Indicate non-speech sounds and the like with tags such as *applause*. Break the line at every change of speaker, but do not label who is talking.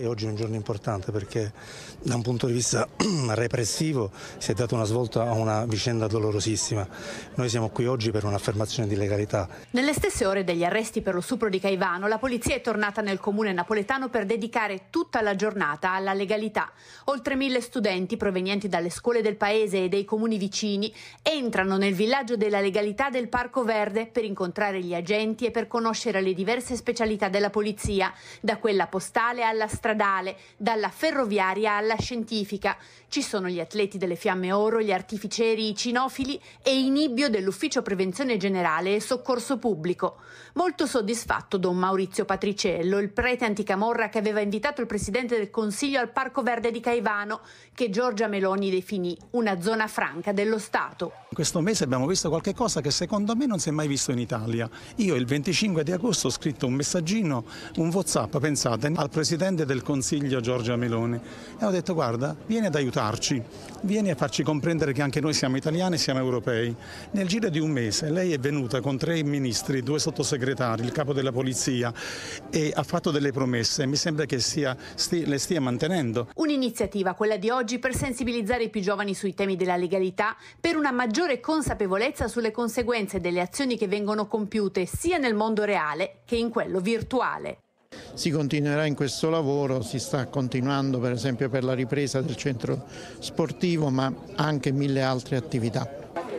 E oggi è un giorno importante perché da un punto di vista *clears throat* repressivo si è data una svolta a una vicenda dolorosissima. Noi siamo qui oggi per un'affermazione di legalità.
Nelle stesse ore degli arresti per lo stupro di Caivano, la polizia è tornata nel comune napoletano per dedicare tutta la giornata alla legalità. Oltre mille studenti provenienti dalle scuole del paese e dei comuni vicini entrano nel villaggio della legalità del Parco Verde per incontrare gli agenti e per conoscere le diverse specialità della polizia, da quella postale alla strada stradale, dalla ferroviaria alla scientifica. Ci sono gli atleti delle fiamme oro, gli artificieri, i cinofili e i nibbio dell'Ufficio Prevenzione Generale e Soccorso Pubblico. Molto soddisfatto don Maurizio Patriciello, il prete anticamorra che aveva invitato il presidente del Consiglio al Parco Verde di Caivano, che Giorgia Meloni definì una zona franca dello Stato.
In questo mese abbiamo visto qualcosa che secondo me non si è mai visto in Italia. Io il 25 di agosto ho scritto un messaggino, un WhatsApp, pensate, al presidente del del Consiglio Giorgia Meloni e ho detto guarda vieni ad aiutarci, vieni a farci comprendere che anche noi siamo italiani e siamo europei. Nel giro di un mese lei è venuta con tre ministri, due sottosegretari, il capo della polizia e ha fatto delle promesse e mi sembra che sia, sti, le stia mantenendo.
Un'iniziativa, quella di oggi, per sensibilizzare i più giovani sui temi della legalità, per una maggiore consapevolezza sulle conseguenze delle azioni che vengono compiute sia nel mondo reale che in quello virtuale
si continuerà in questo lavoro, si sta continuando per esempio per la ripresa del centro sportivo ma anche mille altre attività.